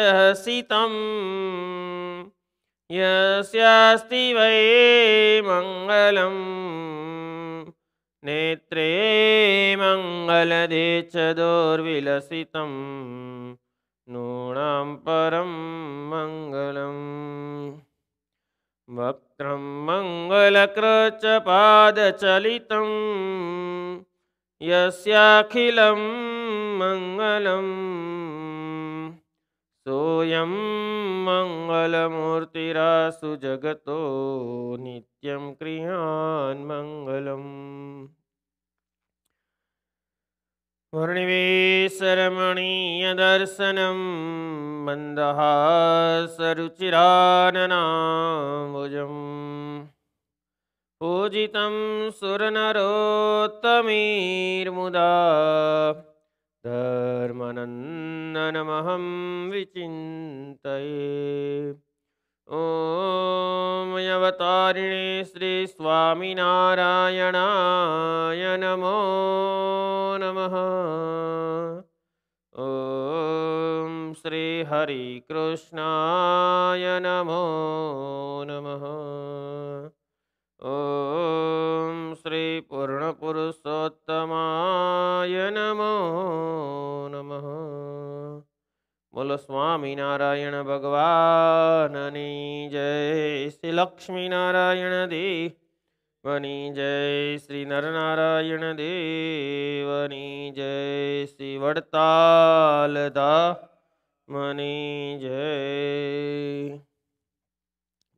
सितं यस्यास्ति वै मङ्गलम् नेत्रे मङ्गलदे च दोर्विलसितं नूणां परं मङ्गलम् वक्त्रं मङ्गलकृच पादचलितं यस्याखिलं मङ्गलम् सोऽयं मङ्गलमूर्तिरासु जगतो नित्यं क्रियान् मङ्गलम् मुर्णिवेशरमणीयदर्शनं मन्दहासरुचिराननाम्बुजम् पूजितं सुरनरोत्तमीर्मुदा धर्मनन्दनमहं विचिन्तये ॐयवतारिणी श्रीस्वामिनारायणाय नमो नमः ॐ श्रीहरिकृष्णाय नमो नमः ઓમ શ્રી પૂર્ણ પુરુષોત્તમાય નમો નમઃ બોલો સ્વામિનારાયણ ભગવાનની જય શ્રી લક્ષ્મીનારાયણ દેવની જય શ્રી નરનારાયણ દેવની જય શ્રી વડતાલધા મની જય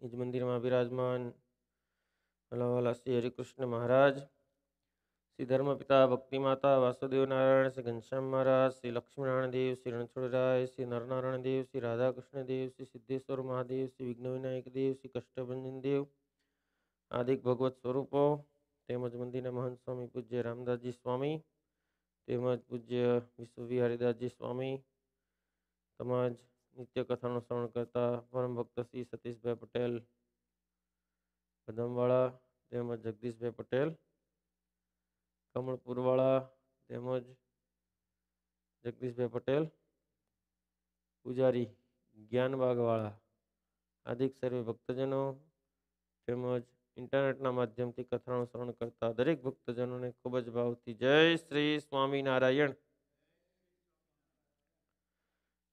નિજ મંદિરમાં બિરાજમાન ભલાવાલા શ્રી હરિકૃષ્ણ મહારાજ શ્રી ધર્મ પિતા ભક્તિ માતા વાસુદેવ નારાયણ શ્રી ઘનશ્યામ મહારાજ શ્રી લક્ષ્મીનારાયણ દેવ શ્રી રણછોડરાય શ્રી નરનારાયણ દેવ શ્રી રાધાકૃષ્ણ દેવ શ્રી સિદ્ધેશ્વર મહાદેવ શ્રી વિઘ્ન વિનાયક દેવ શ્રી કષ્ટભંજન દેવ આદિક ભગવત સ્વરૂપો તેમજ મંદિરના મહંત સ્વામી પૂજ્ય રામદાસજી સ્વામી તેમજ પૂજ્ય વિશ્વવિહારીદાસજી સ્વામી તેમજ નિત્ય કથાનું શ્રવણ કરતા પરમ ભક્ત શ્રી સતીશભાઈ પટેલ કદમવાળા તેમજ જગદીશભાઈ પટેલ કમળપુરવાળા તેમજ જગદીશભાઈ પટેલ પૂજારી જ્ઞાનબાગવાળા આદિક સર્વે ભક્તજનો તેમજ ઇન્ટરનેટના માધ્યમથી કથાનું શ્રવણ કરતા દરેક ભક્તજનોને ખૂબ જ ભાવથી જય શ્રી સ્વામિનારાયણ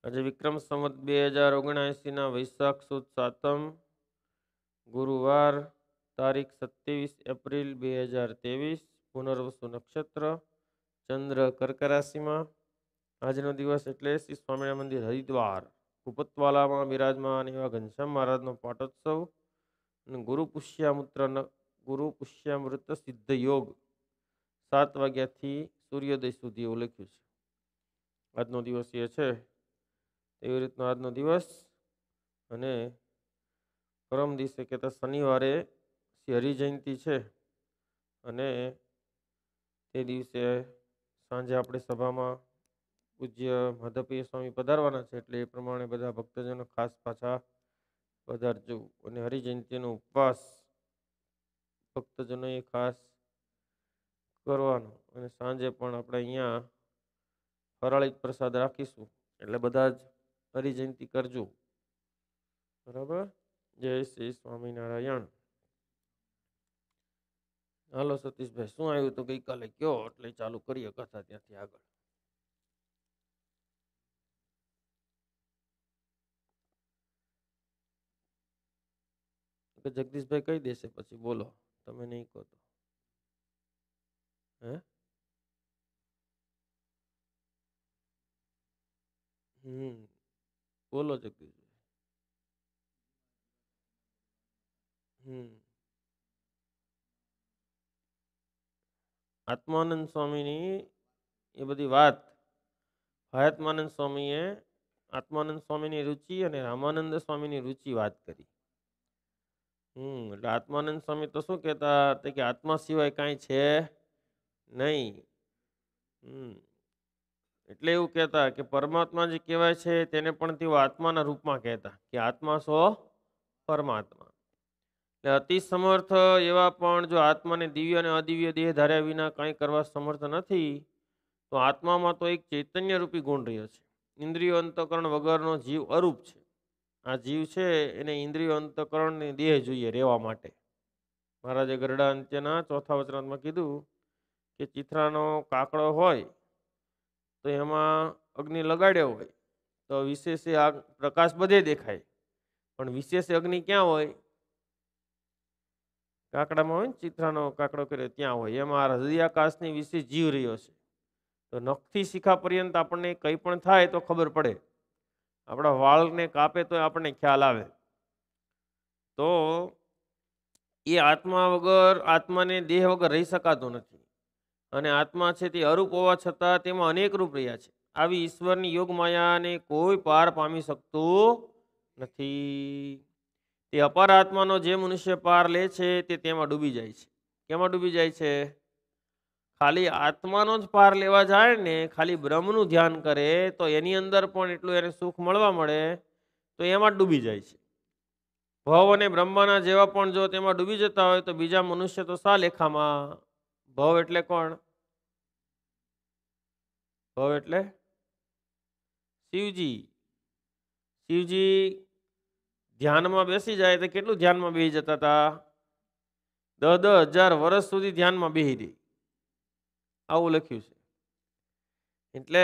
આજે વિક્રમ સંવત બે હજાર ઓગણએંસીના વૈશાખ સુદ સાતમ ગુરુવાર તારીખ સત્યાવીસ એપ્રિલ બે હજાર ત્રેવીસ પુનર્વસુ નક્ષત્ર ચંદ્ર કર્ક રાશિમાં આજનો દિવસ એટલે શ્રી સ્વામિનારાયણ મંદિર હરિદ્વાર ભૂપતવાલામાં બિરાજમાન એવા ઘનશ્યામ મહારાજનો પાટોત્સવ અને ગુરુ પુષ્યામૃત્ર ગુરુ પુષ્યામૃત સિદ્ધ યોગ સાત વાગ્યાથી સૂર્યોદય સુધી એવું લખ્યું છે આજનો દિવસ એ છે એવી રીતનો આજનો દિવસ અને પરમ દિવસે કહેતા શનિવારે શ્રી હરિજયંતિ છે અને તે દિવસે સાંજે આપણે સભામાં પૂજ્ય માધવપ્રિય સ્વામી પધારવાના છે એટલે એ પ્રમાણે બધા ભક્તજનો ખાસ પાછા પધારજો અને હરિજયંતિનો ઉપવાસ ભક્તજનોએ ખાસ કરવાનો અને સાંજે પણ આપણે અહીંયા ફરાળી પ્રસાદ રાખીશું એટલે બધા જ હરિજયંતિ કરજો બરાબર જય શ્રી સ્વામિનારાયણ हलो सतीश भाई शू आ तो गई काले क्यों एट्ले चालू कर कथा जगदीश भाई कई देसे पी बोलो ते नहीं कहो तो हम्म बोलो जगदीश भाई हम्म આત્માનંદ સ્વામીની એ બધી વાત હયાત્માનંદ સ્વામીએ આત્માનંદ સ્વામીની રુચિ અને રામાનંદ સ્વામીની રુચિ વાત કરી હમ એટલે આત્માનંદ સ્વામી તો શું કહેતા તે કે આત્મા સિવાય કાંઈ છે નહીં હમ એટલે એવું કહેતા કે પરમાત્મા જે કહેવાય છે તેને પણ તેઓ આત્માના રૂપમાં કહેતા કે આત્મા સો પરમાત્મા અતિ સમર્થ એવા પણ જો આત્માને દિવ્ય અને અદિવ્ય દેહ ધાર્યા વિના કાંઈ કરવા સમર્થ નથી તો આત્મામાં તો એક ચૈતન્ય રૂપી ગુણ રહ્યો છે ઇન્દ્રિયો અંતકરણ વગરનો જીવ અરૂપ છે આ જીવ છે એને ઇન્દ્રિયો અંતકરણને દેહ જોઈએ રહેવા માટે મહારાજે ગરડા અંત્યના ચોથા વચનાત્માં કીધું કે ચિત્રાનો કાકડો હોય તો એમાં અગ્નિ લગાડ્યો હોય તો વિશેષે આ પ્રકાશ બધે દેખાય પણ વિશેષ અગ્નિ ક્યાં હોય કાકડામાં હોય ને ચિત્રાનો કાકડો કર્યો ત્યાં હોય એમાં હૃદયાકાશની વિશે જીવ રહ્યો છે તો નખથી શિખા પર્યંત આપણને કંઈ પણ થાય તો ખબર પડે આપણા વાળને કાપે તો આપણને ખ્યાલ આવે તો એ આત્મા વગર આત્માને દેહ વગર રહી શકાતો નથી અને આત્મા છે તે અરૂપ હોવા છતાં તેમાં અનેક રૂપ રહ્યા છે આવી ઈશ્વરની યોગ માયાને કોઈ પાર પામી શકતું નથી તે અપાર આત્માનો જે મનુષ્ય પાર લે છે તે તેમાં ડૂબી જાય છે કેમાં ડૂબી જાય છે ખાલી આત્માનો જ પાર લેવા જાય ને ખાલી બ્રહ્મનું ધ્યાન કરે તો એની અંદર પણ એટલું એને સુખ મળવા મળે તો એમાં ડૂબી જાય છે ભવ અને બ્રહ્માના જેવા પણ જો તેમાં ડૂબી જતા હોય તો બીજા મનુષ્ય તો શા લેખામાં ભવ એટલે કોણ ભવ એટલે શિવજી શિવજી ધ્યાનમાં બેસી જાય તો કેટલું ધ્યાનમાં બેસી જતા હતા દસ દસ હજાર વર્ષ સુધી ધ્યાનમાં બેસી દે આવું લખ્યું છે એટલે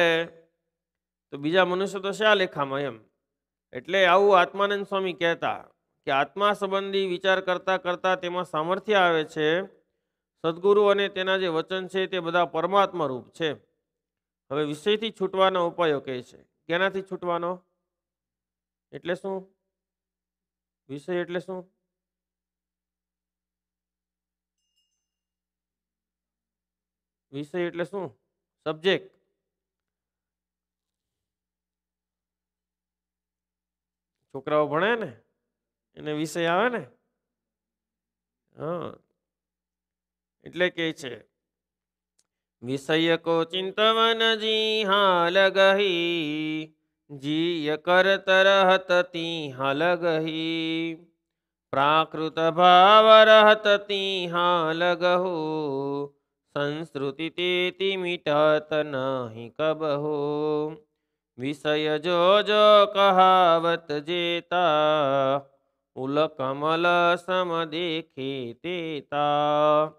તો બીજા મનુષ્ય તો શા લેખામાં એમ એટલે આવું આત્માનંદ સ્વામી કહેતા કે આત્મા સંબંધી વિચાર કરતા કરતા તેમાં સામર્થ્ય આવે છે સદગુરુ અને તેના જે વચન છે તે બધા પરમાત્મા રૂપ છે હવે વિષયથી છૂટવાના ઉપાયો કહે છે કેનાથી છૂટવાનો એટલે શું વિષય એટલે શું વિષય એટલે શું સબ્જેક્ટ છોકરાઓ ભણે ને એને વિષય આવે ને હા એટલે કે છે વિષયકો ચિંતવન જી હાલ ગહી જીય કરત તિહાં લગહી પ્રાકૃત ભાવ રહત તિહાં લગહો સંસ્કૃતિ તેથી મિટત નહીં કબહો વિષય જો જો કહાવત જેતા ઉલ કમલ સમ દેખે તેતા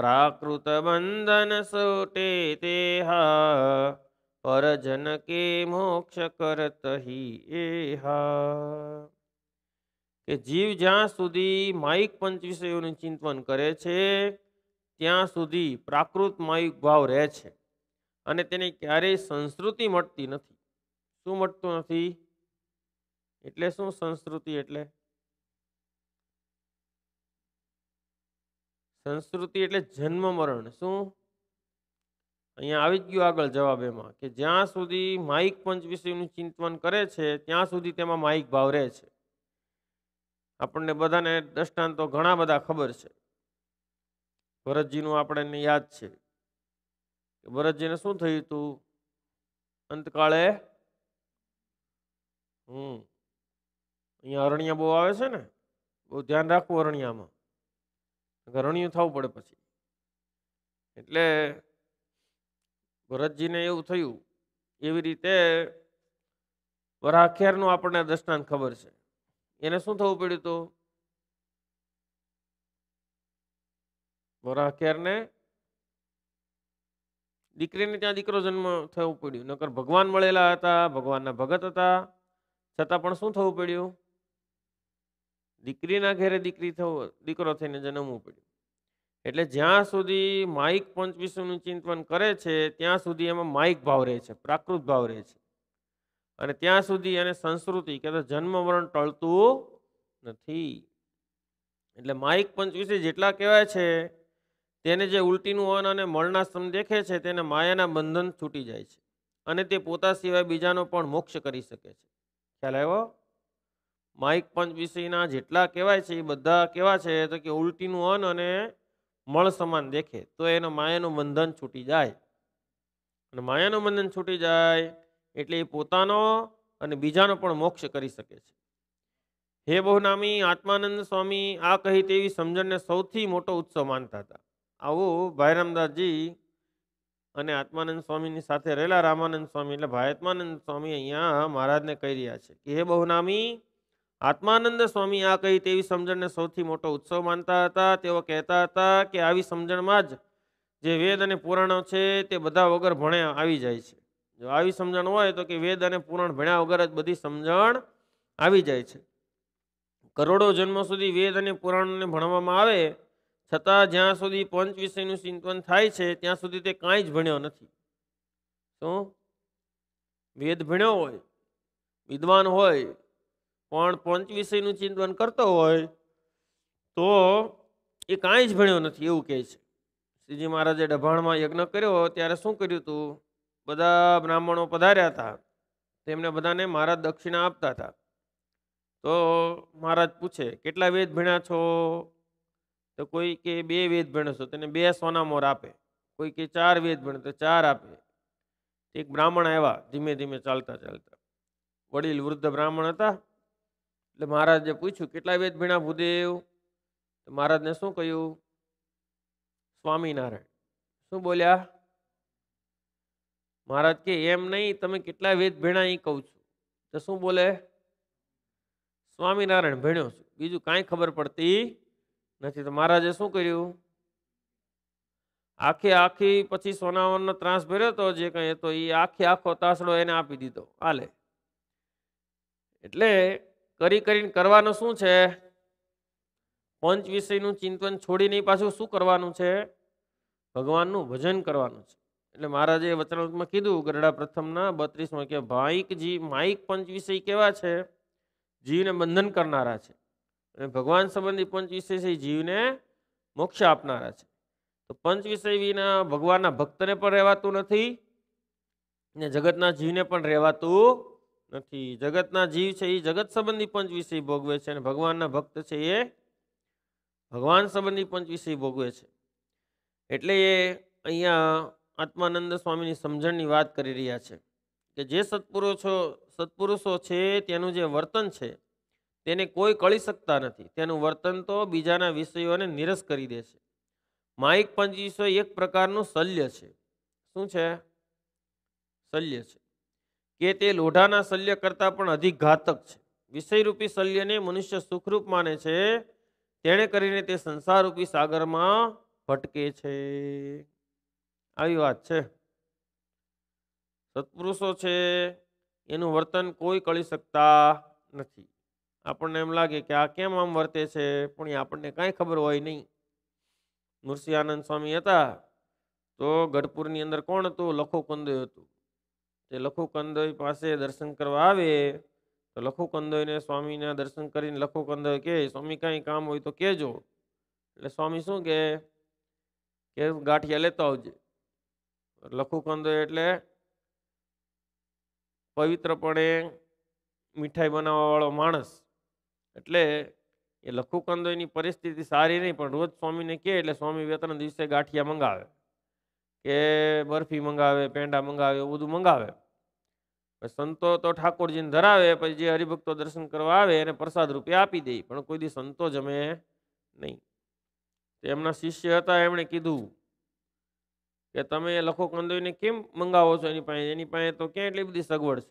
પ્રાકૃત બંધન સોટે તેહા પર જનકે મોક્ષ કરતહી એહા કે જીવ જ્યાં સુધી માયિક પંચ વિષયોનું ચિંતન કરે છે ત્યાં સુધી પ્રાકૃત માયુક ભાવ રહે છે અને તેને ક્યારેય સંસ્કૃતિ મટતી નથી શું મટતું નથી એટલે શું સંસ્કૃતિ એટલે સંસ્કૃતિ એટલે જન્મ મરણ શું અહીંયા આવી જ ગયો આગળ જવાબ એમાં કે જ્યાં સુધી માહિક પંચ વિષયનું ચિંતન કરે છે ત્યાં સુધી તેમાં માહિક ભાવ રહે છે આપણને બધાને દ્રષ્ટાંતો ઘણા બધા ખબર છે ભરતજીનું આપણે યાદ છે કે ભરતજીને શું થયું હતું અંતકાળે હમ અહીંયા અરણ્યા બહુ આવે છે ને બહુ ધ્યાન રાખવું અરણ્યામાં રણિયું થવું પડે પછી એટલે ભરતજીને એવું થયું એવી રીતે વરાખેરનું આપણને દ્રષ્ટાંત ખબર છે એને શું થવું પડ્યું તો વરાખેરને દીકરીને ત્યાં દીકરો જન્મ થવું પડ્યું નકર ભગવાન મળેલા હતા ભગવાનના ભગત હતા છતાં પણ શું થવું પડ્યું દીકરીના ઘેરે દીકરી થવું દીકરો થઈને જન્મવું પડ્યું એટલે જ્યાં સુધી માઇક પંચવિષ્ણુનું ચિંતન કરે છે ત્યાં સુધી એમાં માઇક ભાવ રહે છે પ્રાકૃત ભાવ રહે છે અને ત્યાં સુધી એને સંસ્કૃતિ કે તો જન્મવરણ ટળતું નથી એટલે માઇક પંચવિશે જેટલા કહેવાય છે તેને જે ઉલટીનું અન અને મળનાશ્રમ દેખે છે તેને માયાના બંધન છૂટી જાય છે અને તે પોતા સિવાય બીજાનો પણ મોક્ષ કરી શકે છે ખ્યાલ આવ્યો માઇક પંચ વિષયના જેટલા કહેવાય છે એ બધા કેવા છે તો કે ઉલટીનું અન અને મળ સમાન દેખે તો એનો માયાનું બંધન છૂટી જાય અને માયાનું બંધન છૂટી જાય એટલે એ પોતાનો અને બીજાનો પણ મોક્ષ કરી શકે છે હે બહુનામી આત્માનંદ સ્વામી આ કહી તેવી સમજણને સૌથી મોટો ઉત્સવ માનતા હતા આવું ભાઈ રામદાસજી અને આત્માનંદ સ્વામીની સાથે રહેલા રામાનંદ સ્વામી એટલે ભાઈ આત્માનંદ સ્વામી અહીંયા મહારાજને કહી રહ્યા છે કે હે બહુનામી આત્માનંદ સ્વામી આ કહી તેવી સમજણને સૌથી મોટો ઉત્સવ માનતા હતા તેઓ કહેતા હતા કે આવી સમજણમાં જ જે વેદ અને પુરાણો છે તે બધા વગર ભણ્યા આવી જાય છે જો આવી સમજણ હોય તો કે વેદ અને પુરાણ ભણ્યા વગર જ બધી સમજણ આવી જાય છે કરોડો જન્મો સુધી વેદ અને પુરાણોને ભણવામાં આવે છતાં જ્યાં સુધી પંચ વિષયનું ચિંતન થાય છે ત્યાં સુધી તે કાંઈ જ ભણ્યો નથી શું વેદ ભણ્યો હોય વિદ્વાન હોય પણ પંચ વિષયનું ચિંતન કરતો હોય તો એ કાંઈ જ ભણ્યો નથી એવું કહે છે શ્રીજી મહારાજે ડભાણમાં યજ્ઞ કર્યો ત્યારે શું કર્યું હતું બધા બ્રાહ્મણો પધાર્યા હતા તેમને બધાને મહારાજ દક્ષિણા આપતા હતા તો મહારાજ પૂછે કેટલા વેદ ભણ્યા છો તો કોઈ કે બે વેદ ભણ્યો છો તેને બે સોના મોર આપે કોઈ કે ચાર વેદ ભણે તો ચાર આપે એક બ્રાહ્મણ આવ્યા ધીમે ધીમે ચાલતા ચાલતા વડીલ વૃદ્ધ બ્રાહ્મણ હતા એટલે મહારાજે પૂછ્યું કેટલા વેદ ભીણા ભૂદેવ મહારાજને શું કહ્યું સ્વામિનારાયણ શું બોલ્યા મહારાજ કે એમ નહીં તમે કેટલા વેદ ભીણા એ કહું છું તો શું બોલે સ્વામિનારાયણ ભણ્યો છું બીજું કાંઈ ખબર પડતી નથી તો મહારાજે શું કર્યું આખે આખી પછી સોનાવરનો ત્રાસ ભર્યો હતો જે કંઈ હતો એ આખે આખો તાસડો એને આપી દીધો હાલે એટલે કરી કરીને કરવાનું શું છે પંચ વિષયનું ચિંતન છોડીને પાછું શું કરવાનું છે ભગવાનનું ભજન કરવાનું છે એટલે મહારાજે વચનામૃતમાં કીધું ગરડા પ્રથમના બત્રીસમાં કે ભાઈકજી માઇક પંચ વિષય કેવા છે જીવને બંધન કરનારા છે અને ભગવાન સંબંધી પંચ વિષય છે જીવને મોક્ષ આપનારા છે તો પંચ વિષય વિના ભગવાનના ભક્તને પણ રહેવાતું નથી ને જગતના જીવને પણ રહેવાતું નથી જગતના જીવ છે એ જગત સંબંધી પંચ વિષય ભોગવે છે અને ભગવાનના ભક્ત છે એ ભગવાન સંબંધી પંચ વિષય ભોગવે છે એટલે એ અહીંયા આત્માનંદ સ્વામીની સમજણની વાત કરી રહ્યા છે કે જે સત્પુરુષો સત્પુરુષો છે તેનું જે વર્તન છે તેને કોઈ કળી શકતા નથી તેનું વર્તન તો બીજાના વિષયોને નિરસ કરી દે છે માઇક પંચ વિષય એક પ્રકારનું શલ્ય છે શું છે શલ્ય છે કે તે લોઢાના શલ્ય કરતા પણ અધિક ઘાતક છે વિષયરૂપી શલ્યને મનુષ્ય સુખરૂપ માને છે તેણે કરીને તે સંસારરૂપી સાગરમાં ભટકે છે આવી વાત છે સત્પુરુષો છે એનું વર્તન કોઈ કળી શકતા નથી આપણને એમ લાગે કે આ કેમ આમ વર્તે છે પણ એ આપણને કાંઈ ખબર હોય નહીં મુર્શી આનંદ સ્વામી હતા તો ગઢપુરની અંદર કોણ હતું લખો કુંદ હતું તે લખુકંદોઈ પાસે દર્શન કરવા આવે તો લખુ લખુકંદોઈને સ્વામીના દર્શન કરીને લખુ લખુકંદોઈ કે સ્વામી કાંઈ કામ હોય તો કહેજો એટલે સ્વામી શું કહે કે ગાંઠિયા લેતા આવજે લખુ લખુકંદોઈ એટલે પવિત્રપણે મીઠાઈ બનાવવાવાળો માણસ એટલે એ લખુ લખુકંદોઈની પરિસ્થિતિ સારી નહીં પણ રોજ સ્વામીને કહે એટલે સ્વામી બે દિવસે ગાંઠિયા મંગાવે કે બરફી મંગાવે પેંડા મંગાવે એવું બધું મંગાવે સંતો તો ઠાકોરજીને ધરાવે પછી જે હરિભક્તો દર્શન કરવા આવે એને પ્રસાદ રૂપે આપી દે પણ કોઈ દી સંતો જમે નહીં એમના શિષ્ય હતા એમણે કીધું કે તમે લખો કંદોઈને કેમ મંગાવો છો એની પાસે એની પાસે તો ક્યાં એટલી બધી સગવડ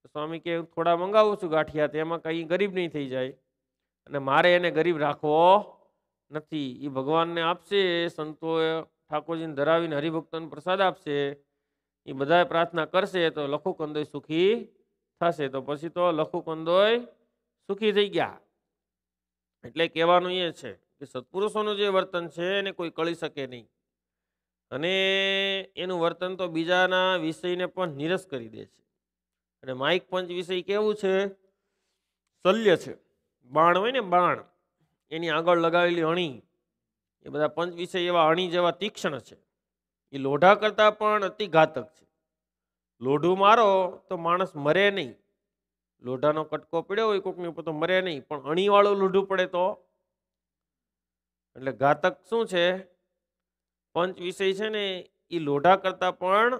છે સ્વામી કે થોડા મંગાવું છું ગાંઠિયા તેમાં કંઈ ગરીબ નહીં થઈ જાય અને મારે એને ગરીબ રાખવો નથી એ ભગવાનને આપશે સંતોએ ઠાકોરજીને ધરાવીને હરિભક્તોને પ્રસાદ આપશે એ બધાએ પ્રાર્થના કરશે તો લખુ કંદોય સુખી થશે તો પછી તો લખુ કંદોય સુખી થઈ ગયા એટલે કહેવાનું એ છે કે સત્પુરુષોનું જે વર્તન છે એને કોઈ કળી શકે નહીં અને એનું વર્તન તો બીજાના વિષયને પણ નિરસ કરી દે છે અને માઇક પંચ વિષય કેવું છે શલ્ય છે બાણ હોય ને બાણ એની આગળ લગાવેલી અણી એ બધા પંચ વિષય એવા અણી જેવા તીક્ષણ છે એ લોઢા કરતાં પણ અતિ ઘાતક છે લોઢું મારો તો માણસ મરે નહીં લોઢાનો કટકો પડ્યો હોય કોકની ઉપર તો મરે નહીં પણ અણીવાળું લોઢું પડે તો એટલે ઘાતક શું છે પંચ વિષય છે ને એ લોઢા કરતાં પણ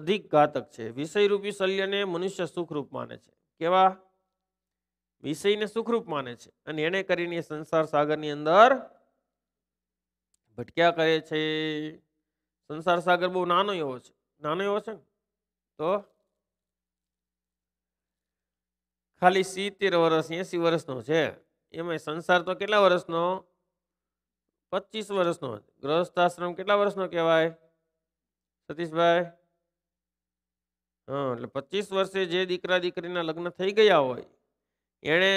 અધિક ઘાતક છે વિષયરૂપી શલ્યને મનુષ્ય સુખરૂપ માને છે કેવા વિષયને સુખરૂપ માને છે અને એને કરીને સંસાર સાગરની અંદર ભટક્યા કરે છે સંસાર સાગર બહુ નાનો એવો છે નાનો એવો છે ને તો ખાલી સિત્તેર વર્ષ એસી વર્ષનો છે એમાં સંસાર તો કેટલા વર્ષનો પચીસ વર્ષનો આશ્રમ કેટલા વર્ષનો કહેવાય સતીશભાઈ હા એટલે પચીસ વર્ષે જે દીકરા દીકરીના લગ્ન થઈ ગયા હોય એણે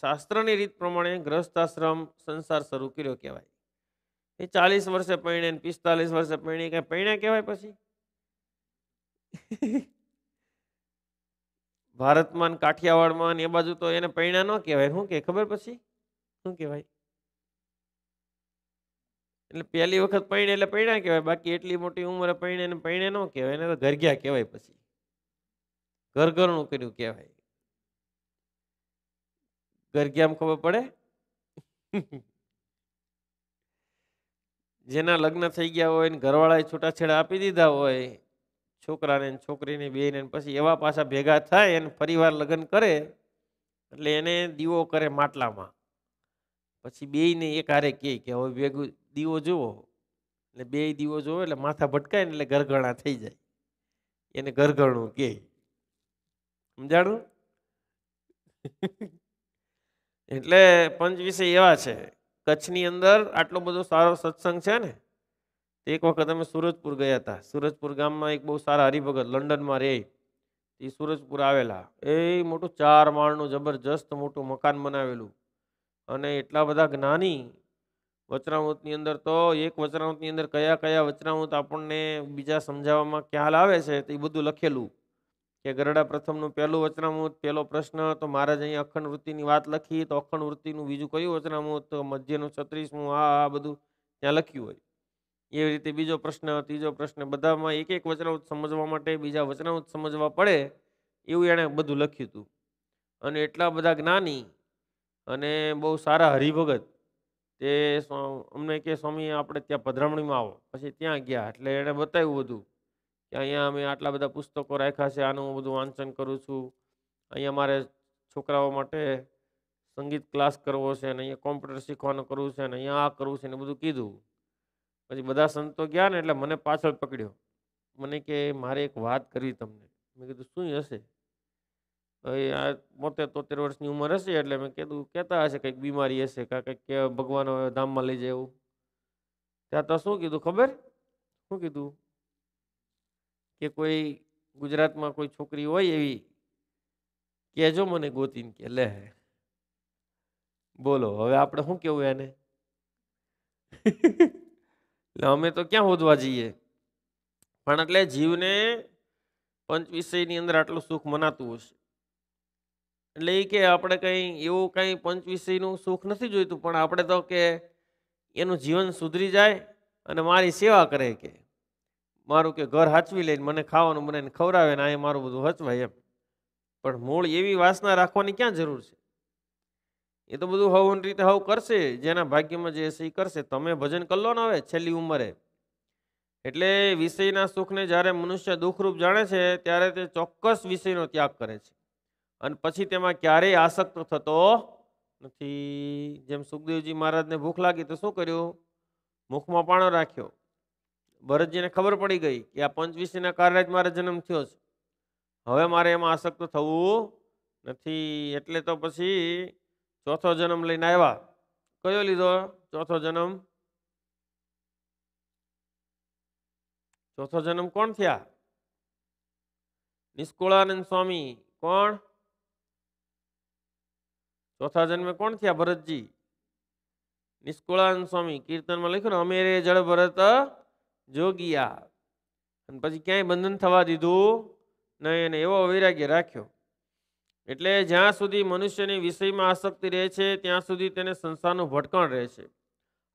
શાસ્ત્રની રીત પ્રમાણે ગ્રહસ્થાશ્રમ સંસાર શરૂ કર્યો કહેવાય એ ચાલીસ વર્ષે પરણે ને પિસ્તાલીસ વર્ષે પરણી કઈ પૈણા કહેવાય પછી ભારતમાં કાઠિયાવાડમાં એ બાજુ તો એને પૈણા ન કહેવાય શું કે ખબર પછી શું કહેવાય એટલે પહેલી વખત પરણે એટલે પરણ્યા કહેવાય બાકી એટલી મોટી ઉંમરે પરણે ને પૈણે ન કહેવાય એને તો ઘરગ્યા ગયા કહેવાય પછી ઘરઘરણું કર્યું કહેવાય ઘર ખબર પડે જેના લગ્ન થઈ ગયા હોય ને ઘરવાળાએ છૂટાછેડા આપી દીધા હોય છોકરાને છોકરીને બેને પછી એવા પાછા ભેગા થાય અને ફરીવાર લગ્ન કરે એટલે એને દીવો કરે માટલામાં પછી બેયને એક હારે કહે કે હવે ભેગું દીવો જુઓ એટલે બે દીવો જુઓ એટલે માથા ભટકાય ને એટલે ઘરઘણા થઈ જાય એને ઘરઘણું કહે સમજાણું એટલે પંચ વિષય એવા છે કચ્છની અંદર આટલો બધો સારો સત્સંગ છે ને એક વખત અમે સુરજપુર ગયા હતા સુરજપુર ગામમાં એક બહુ સારા હરિભગત લંડનમાં રહે એ સુરજપુર આવેલા એ મોટું ચાર માળનું જબરજસ્ત મોટું મકાન બનાવેલું અને એટલા બધા જ્ઞાની વચરામૃતની અંદર તો એક વચરાવતની અંદર કયા કયા વચરાવત આપણને બીજા સમજાવવામાં ખ્યાલ આવે છે તે બધું લખેલું કે ગરડા પ્રથમનું પહેલું વચનામૃત પહેલો પ્રશ્ન તો મહારાજ અહીંયા અખંડ વૃત્તિની વાત લખી તો અખંડ વૃત્તિનું બીજું કયું વચનામૃત તો મધ્યનું છત્રીસમું આ આ બધું ત્યાં લખ્યું હોય એવી રીતે બીજો પ્રશ્ન ત્રીજો પ્રશ્ન બધામાં એક એક વચનાવૃત સમજવા માટે બીજા વચનાવૃત સમજવા પડે એવું એણે બધું લખ્યું હતું અને એટલા બધા જ્ઞાની અને બહુ સારા હરિભગત તે અમને કે સ્વામી આપણે ત્યાં પધરામણીમાં આવો પછી ત્યાં ગયા એટલે એણે બતાવ્યું બધું કે અહીંયા અમે આટલા બધા પુસ્તકો રાખ્યા છે આનું હું બધું વાંચન કરું છું અહીંયા મારે છોકરાઓ માટે સંગીત ક્લાસ કરવો છે અને અહીંયા કોમ્પ્યુટર શીખવાનું કરવું છે અને અહીંયા આ કરવું છે ને બધું કીધું પછી બધા સંતો ગયા ને એટલે મને પાછળ પકડ્યો મને કે મારે એક વાત કરવી તમને મેં કીધું શું હશે આ બોતેર તોતેર વર્ષની ઉંમર હશે એટલે મેં કીધું કહેતા હશે કંઈક બીમારી હશે કાં કંઈક ભગવાન ધામમાં લઈ જાય એવું ત્યાં તો શું કીધું ખબર શું કીધું કે કોઈ ગુજરાતમાં કોઈ છોકરી હોય એવી કહેજો મને ગોતીને કે લે બોલો હવે આપણે શું કેવું એને અમે તો ક્યાં હોદવા જઈએ પણ એટલે જીવને પંચ વિષયની અંદર આટલું સુખ મનાતું હશે એટલે એ કે આપણે કંઈ એવું કંઈ પંચ વિષયનું સુખ નથી જોઈતું પણ આપણે તો કે એનું જીવન સુધરી જાય અને મારી સેવા કરે કે મારું કે ઘર હાચવી લઈને મને ખાવાનું મને ખવડાવે ને અહીંયા મારું બધું હચવાય એમ પણ મૂળ એવી વાસના રાખવાની ક્યાં જરૂર છે એ તો બધું હવન રીતે હવ કરશે જેના ભાગ્યમાં જે હશે એ કરશે તમે ભજન કલ્લો ન આવે છેલ્લી ઉંમરે એટલે વિષયના સુખને જ્યારે મનુષ્ય દુઃખરૂપ જાણે છે ત્યારે તે ચોક્કસ વિષયનો ત્યાગ કરે છે અને પછી તેમાં ક્યારેય આસક્ત થતો નથી જેમ સુખદેવજી મહારાજને ભૂખ લાગી તો શું કર્યું મુખમાં પાણો રાખ્યો ભરતજીને ખબર પડી ગઈ કે આ પંચવીસીના કારણે જ મારે જન્મ થયો છે હવે મારે એમાં આસક્ત થવું નથી એટલે તો પછી ચોથો જન્મ લઈને આવ્યા કયો લીધો ચોથો જન્મ ચોથો જન્મ કોણ થયા નિષ્કુળાનંદ સ્વામી કોણ ચોથા જન્મે કોણ થયા ભરતજી નિષ્કુળાનંદ સ્વામી કીર્તનમાં લખ્યું ને અમેરે જળ ભરત જોગિયા અને પછી ક્યાંય બંધન થવા દીધું નહીં અને એવો વૈરાગ્ય રાખ્યો એટલે જ્યાં સુધી મનુષ્યની વિષયમાં આસક્તિ રહે છે ત્યાં સુધી તેને સંસારનું ભટકણ રહે છે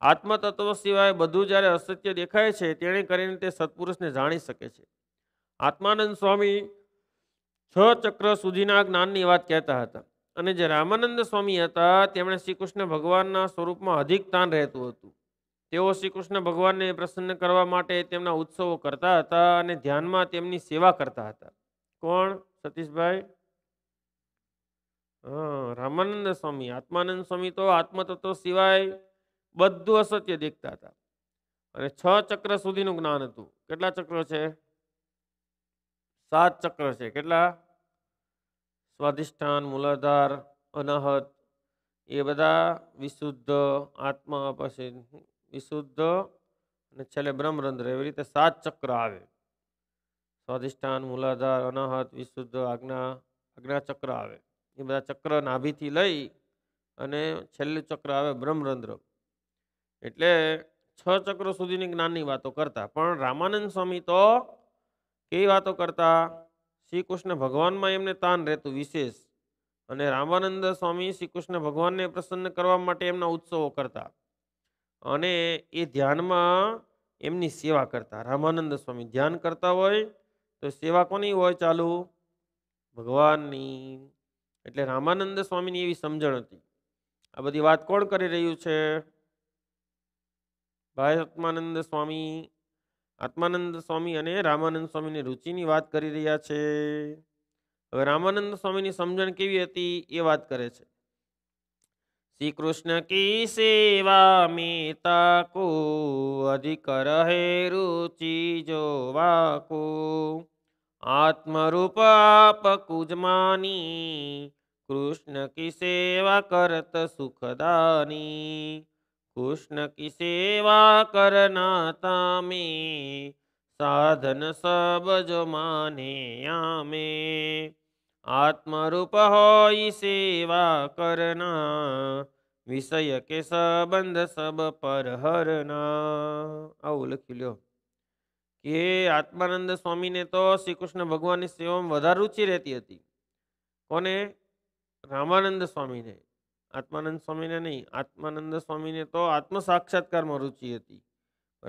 આત્મતત્વ સિવાય બધું જ્યારે અસત્ય દેખાય છે તેણે કરીને તે સત્પુરુષને જાણી શકે છે આત્માનંદ સ્વામી છ ચક્ર સુધીના જ્ઞાનની વાત કહેતા હતા અને જે રામાનંદ સ્વામી હતા તેમણે શ્રી કૃષ્ણ ભગવાનના સ્વરૂપમાં અધિક તાન રહેતું હતું તેઓ શ્રી કૃષ્ણ ભગવાનને પ્રસન્ન કરવા માટે તેમના ઉત્સવો કરતા હતા અને ધ્યાનમાં તેમની સેવા કરતા હતા કોણ સતીશભાઈ હા રામાનંદ સ્વામી આત્માનંદ સ્વામી તો આત્મતત્વ સિવાય બધું અસત્ય દેખતા હતા અને છ ચક્ર સુધીનું જ્ઞાન હતું કેટલા ચક્ર છે સાત ચક્ર છે કેટલા સ્વાધિષ્ઠાન મૂલાધાર અનાહત એ બધા વિશુદ્ધ આત્મા પછી વિશુદ્ધ અને છેલ્લે બ્રહ્મરંધ્ર એવી રીતે સાત ચક્ર આવે સ્વાધિષ્ઠાન મૂલાધાર અનાહત વિશુદ્ધ આજ્ઞા આજ્ઞા ચક્ર આવે એ બધા ચક્ર નાભીથી લઈ અને છેલ્લું ચક્ર આવે બ્રહ્મરંધ્ર એટલે છ ચક્રો સુધીની જ્ઞાનની વાતો કરતા પણ રામાનંદ સ્વામી તો કેવી વાતો કરતા શ્રી કૃષ્ણ ભગવાનમાં એમને તાન રહેતું વિશેષ અને રામાનંદ સ્વામી શ્રી કૃષ્ણ ભગવાનને પ્રસન્ન કરવા માટે એમના ઉત્સવો કરતા અને એ ધ્યાનમાં એમની સેવા કરતા રામાનંદ સ્વામી ધ્યાન કરતા હોય તો સેવા કોની હોય ચાલુ ભગવાનની એટલે રામાનંદ સ્વામીની એવી સમજણ હતી આ બધી વાત કોણ કરી રહ્યું છે ભાઈ આત્માનંદ સ્વામી આત્માનંદ સ્વામી અને રામાનંદ સ્વામીની રુચિની વાત કરી રહ્યા છે હવે રામાનંદ સ્વામીની સમજણ કેવી હતી એ વાત કરે છે श्री कृष्ण की सेवा मीता को अधिक रहे रुचि जो वाको आत्मरूप आप कुजमानी कृष्ण की सेवा करत सुखदानी कृष्ण की सेवा करना तामे साधन सब जो माने आमे આત્મરૂપ હોય સેવા કરના વિષય કે સંબંધ સબ પર હરના આવું લખી લ્યો કે આત્માનંદ સ્વામીને તો શ્રી કૃષ્ણ ભગવાનની સેવામાં વધારે રુચિ રહેતી હતી કોને રામાનંદ સ્વામીને આત્માનંદ સ્વામીને નહીં આત્માનંદ સ્વામીને તો આત્મ સાક્ષાત્કારમાં રુચિ હતી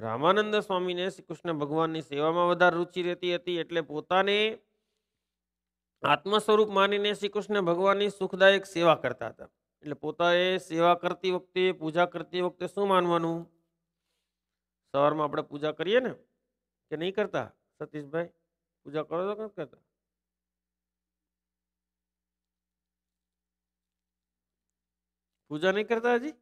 રામાનંદ સ્વામીને શ્રી કૃષ્ણ ભગવાનની સેવામાં વધારે રુચિ રહેતી હતી એટલે પોતાને આત્મ સ્વરૂપ માનીને શ્રી કૃષ્ણ ભગવાનની સુખદાયક સેવા કરતા હતા એટલે પોતાએ સેવા કરતી વખતે પૂજા કરતી વખતે શું માનવાનું સવારમાં આપણે પૂજા કરીએ ને કે નહીં કરતા સતીશભાઈ પૂજા કરો તો નથી કરતા પૂજા નહીં કરતા હજી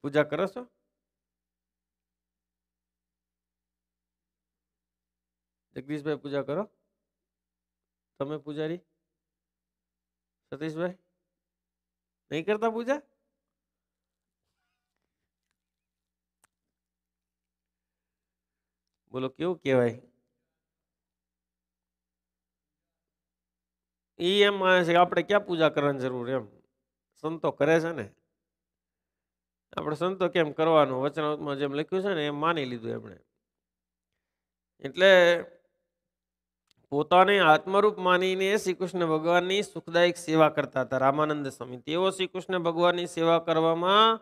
પૂજા કરો છો જગદીશભાઈ પૂજા કરો તમે પૂજારી સતીશભાઈ નહીં કરતા પૂજા બોલો કેવું કહેવાય એ એમ માને છે કે આપણે ક્યાં પૂજા કરવાની જરૂર એમ સંતો કરે છે ને આપણે સંતો કેમ કરવાનું વચનાવતમાં જેમ લખ્યું છે ને એમ માની લીધું એમણે એટલે પોતાને આત્મરૂપ માનીને શ્રી કૃષ્ણ ભગવાનની સુખદાયક સેવા કરતા હતા રામાનંદ સ્વામી તેઓ શ્રી કૃષ્ણ ભગવાનની સેવા કરવામાં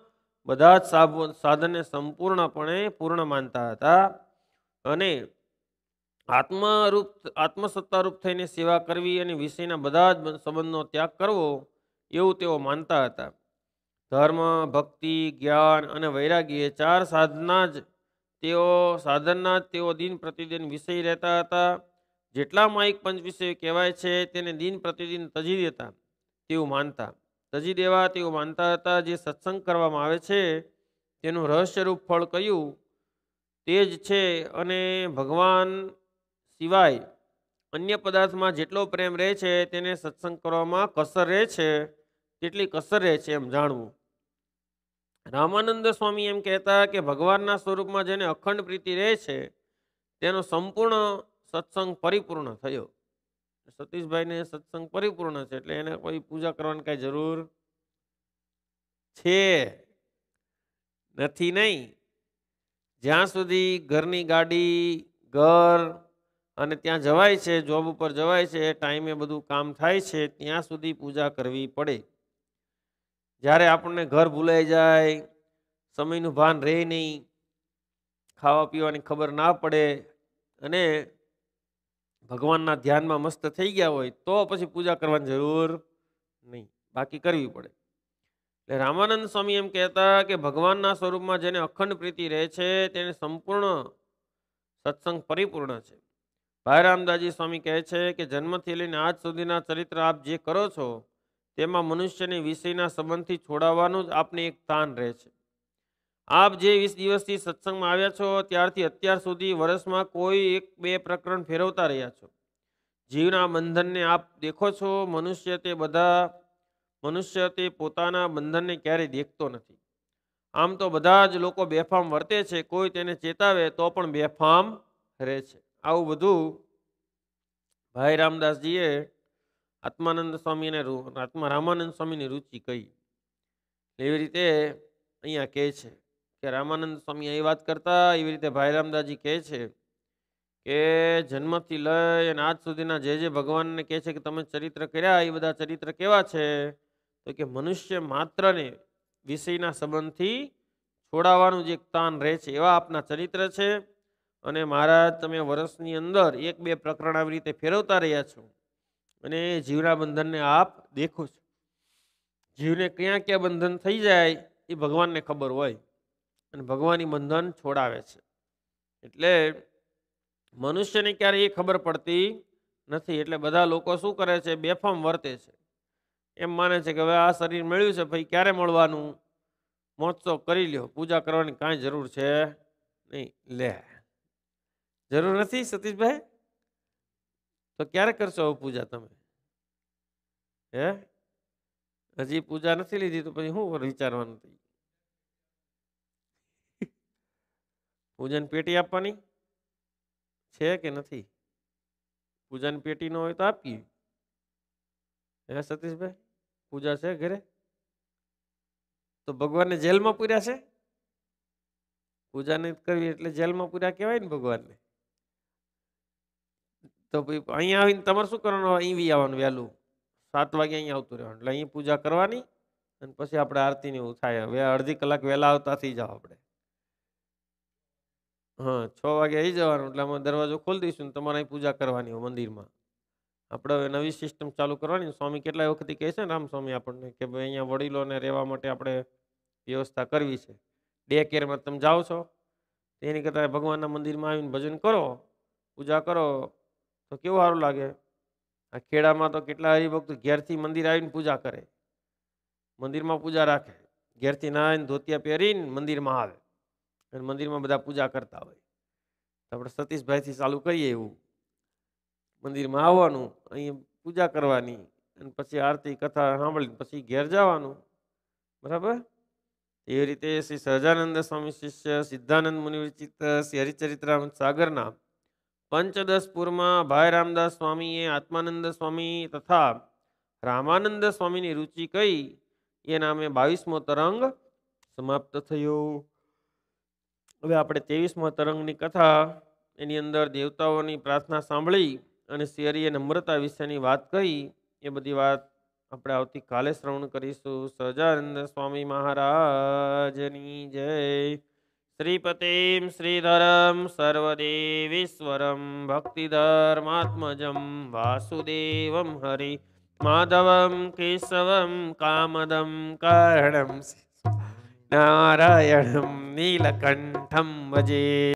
બધા જ સાધનને સંપૂર્ણપણે પૂર્ણ માનતા હતા અને આત્મરૂપ આત્મસત્તારૂપ થઈને સેવા કરવી અને વિષયના બધા જ સંબંધનો ત્યાગ કરવો એવું તેઓ માનતા હતા ધર્મ ભક્તિ જ્ઞાન અને વૈરાગ્ય એ ચાર સાધના જ તેઓ સાધનના જ તેઓ દિન પ્રતિદિન વિષય રહેતા હતા જેટલા માઇક પંચ વિશે કહેવાય છે તેને દિન પ્રતિદિન તજી દેતા તેવું માનતા તજી દેવા તેઓ માનતા હતા જે સત્સંગ કરવામાં આવે છે તેનું રહસ્યરૂપ ફળ કયું તે જ છે અને ભગવાન સિવાય અન્ય પદાર્થમાં જેટલો પ્રેમ રહે છે તેને સત્સંગ કરવામાં કસર રહે છે તેટલી કસર રહે છે એમ જાણવું રામાનંદ સ્વામી એમ કહેતા કે ભગવાનના સ્વરૂપમાં જેને અખંડ પ્રીતિ રહે છે તેનો સંપૂર્ણ સત્સંગ પરિપૂર્ણ થયો સતીશભાઈને સત્સંગ પરિપૂર્ણ છે એટલે એને કોઈ પૂજા કરવાની કાંઈ જરૂર છે નથી નહીં જ્યાં સુધી ઘરની ગાડી ઘર અને ત્યાં જવાય છે જોબ ઉપર જવાય છે ટાઈમે બધું કામ થાય છે ત્યાં સુધી પૂજા કરવી પડે જ્યારે આપણને ઘર ભૂલાઈ જાય સમયનું ભાન રહે નહીં ખાવા પીવાની ખબર ના પડે અને ભગવાનના ધ્યાનમાં મસ્ત થઈ ગયા હોય તો પછી પૂજા કરવાની જરૂર નહીં બાકી કરવી પડે એટલે રામાનંદ સ્વામી એમ કહેતા કે ભગવાનના સ્વરૂપમાં જેને અખંડ પ્રીતિ રહે છે તેને સંપૂર્ણ સત્સંગ પરિપૂર્ણ છે ભાઈ રામદાસજી સ્વામી કહે છે કે જન્મથી લઈને આજ સુધીના ચરિત્ર આપ જે કરો છો તેમાં મનુષ્યને વિષયના સંબંધથી છોડાવવાનું જ આપને એક તાન રહે છે આપ જે વીસ દિવસથી સત્સંગમાં આવ્યા છો ત્યારથી અત્યાર સુધી વર્ષમાં કોઈ એક બે પ્રકરણ ફેરવતા રહ્યા છો જીવના બંધનને આપ દેખો છો મનુષ્ય તે બધા મનુષ્ય તે પોતાના બંધનને ક્યારેય દેખતો નથી આમ તો બધા જ લોકો બેફામ વર્તે છે કોઈ તેને ચેતાવે તો પણ બેફામ રહે છે આવું બધું ભાઈ રામદાસજીએ આત્માનંદ સ્વામીને આત્મા રામાનંદ સ્વામીની રુચિ કહી એવી રીતે અહીંયા કહે છે કે રામાનંદ સ્વામી એ વાત કરતા એવી રીતે ભાઈ રામદાસજી કહે છે કે જન્મથી લઈ અને આજ સુધીના જે જે ભગવાનને કહે છે કે તમે ચરિત્ર કર્યા એ બધા ચરિત્ર કેવા છે તો કે મનુષ્ય માત્રને વિષયના સંબંધથી છોડાવવાનું જે તાન રહે છે એવા આપના ચરિત્ર છે અને મહારાજ તમે વર્ષની અંદર એક બે પ્રકરણ આવી રીતે ફેરવતા રહ્યા છો અને જીવના બંધનને આપ દેખો છો જીવને ક્યાં ક્યાં બંધન થઈ જાય એ ભગવાનને ખબર હોય અને ભગવાનની બંધન છોડાવે છે એટલે મનુષ્યને ક્યારેય એ ખબર પડતી નથી એટલે બધા લોકો શું કરે છે બેફામ વર્તે છે એમ માને છે કે હવે આ શરીર મળ્યું છે ભાઈ ક્યારે મળવાનું મહોત્સવ કરી લ્યો પૂજા કરવાની કાંઈ જરૂર છે નહીં લે જરૂર નથી સતીશભાઈ તો ક્યારે કરશો હવે પૂજા તમે હે હજી પૂજા નથી લીધી તો પછી શું વિચારવાનું થઈ પૂજન પેટી આપવાની છે કે નથી પૂજન પેટી હોય તો આપીએ હે સતીશભાઈ પૂજા છે ઘરે તો ભગવાનને જેલમાં પૂર્યા છે પૂજા નહીં કરવી એટલે જેલમાં પૂર્યા કહેવાય ને ભગવાનને તો ભાઈ અહીંયા આવીને તમારે શું કરવાનું અહીં આવવાનું વહેલું સાત વાગે અહીંયા આવતું રહેવાનું એટલે અહીં પૂજા કરવાની અને પછી આપણે આરતીને એવું થાય હવે અડધી કલાક વહેલા આવતાથી થઈ જાઓ આપણે હા છ વાગે આવી જવાનું એટલે અમે દરવાજો ખોલી દઈશું ને તમારે અહીં પૂજા કરવાની હોય મંદિરમાં આપણે હવે નવી સિસ્ટમ ચાલુ કરવાની સ્વામી કેટલાય વખતે કહે છે ને રામ સ્વામી આપણને કે ભાઈ અહીંયા વડીલોને રહેવા માટે આપણે વ્યવસ્થા કરવી છે ડે કેરમાં તમે જાઓ છો એની કરતાં ભગવાનના મંદિરમાં આવીને ભજન કરો પૂજા કરો તો કેવું સારું લાગે આ ખેડામાં તો કેટલા હરિભક્તો ઘેરથી મંદિર આવીને પૂજા કરે મંદિરમાં પૂજા રાખે ઘેરથી નાહીને ધોતિયા પહેરીને મંદિરમાં આવે અને મંદિરમાં બધા પૂજા કરતા હોય તો આપણે સતીશભાઈથી ચાલુ કરીએ એવું મંદિરમાં આવવાનું અહીંયા પૂજા કરવાની અને પછી આરતી કથા સાંભળી પછી ઘેર જવાનું બરાબર એવી રીતે શ્રી સહજાનંદ સ્વામી શિષ્ય સિદ્ધાનંદ મુનિ શ્રી હરિચરિત્રામ સાગરના પંચદશપુરમાં ભાઈ રામદાસ સ્વામીએ આત્માનંદ સ્વામી તથા રામાનંદ સ્વામીની રુચિ કઈ એ નામે બાવીસમો તરંગ સમાપ્ત થયો હવે આપણે ત્રેવીસમાં તરંગની કથા એની અંદર દેવતાઓની પ્રાર્થના સાંભળી અને શેરીએ નમ્રતા વિશેની વાત કહી એ બધી વાત આપણે આવતીકાલે શ્રવણ કરીશું સહજાનંદ સ્વામી મહારાજની જય શ્રીપતિમ શ્રીધરમ સર્વદેવીશ્વરમ ભક્તિધર્માત્મજમ વાસુદેવમ હરિ માધવમ કેશવમ કામદમ કર્ણમ નારાયણમ નીલકંઠમ ભજે